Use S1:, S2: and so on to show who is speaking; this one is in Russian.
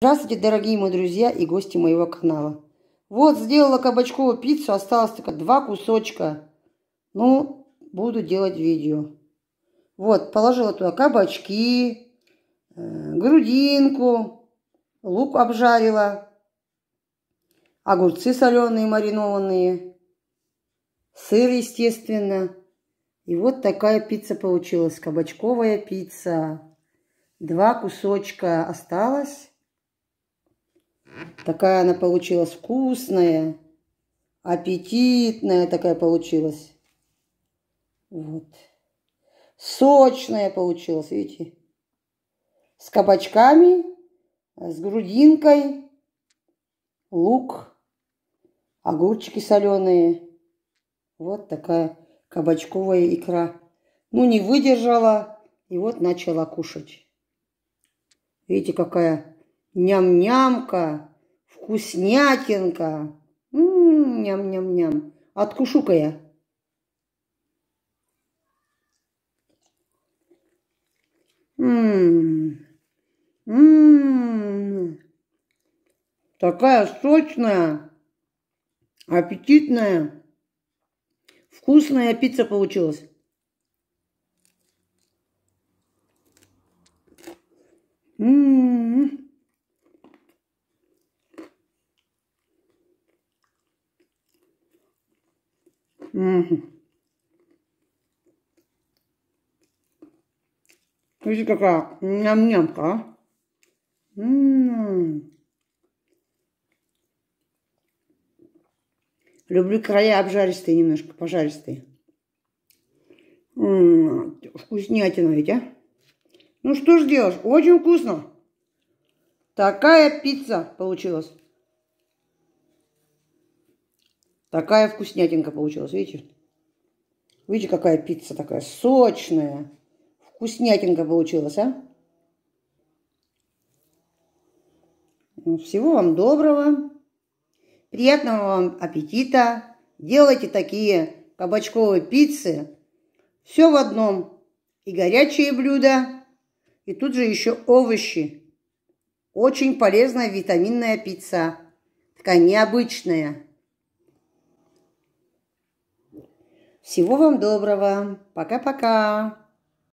S1: Здравствуйте, дорогие мои друзья и гости моего канала. Вот, сделала кабачковую пиццу, осталось только два кусочка. Ну, буду делать видео. Вот, положила туда кабачки, э, грудинку, лук обжарила, огурцы соленые, маринованные, сыр, естественно. И вот такая пицца получилась, кабачковая пицца. Два кусочка осталось. Такая она получилась вкусная, аппетитная такая получилась. Вот. Сочная получилась, видите. С кабачками, с грудинкой, лук, огурчики соленые. Вот такая кабачковая икра. Ну, не выдержала, и вот начала кушать. Видите, какая ням-нямка. Вкуснятинка. М-м, ням-ням-ням. Откушу-ка я. Ммм. Ммм. Такая сочная, аппетитная, вкусная пицца получилась. Ммм. Угу. Видите, какая ням-нямка, а? М-м. Люблю края обжаристые немножко, пожаристые. М м-м, -м, вкуснятина ведь, а? Ну что ж делаешь, очень вкусно. Такая пицца получилась. Такая вкуснятинка получилась, видите? Видите, какая пицца такая сочная. Вкуснятинка получилась, а? Ну, всего вам доброго. Приятного вам аппетита. Делайте такие кабачковые пиццы. Все в одном. И горячие блюда, и тут же еще овощи. Очень полезная витаминная пицца. Такая необычная. Всего вам доброго. Пока-пока.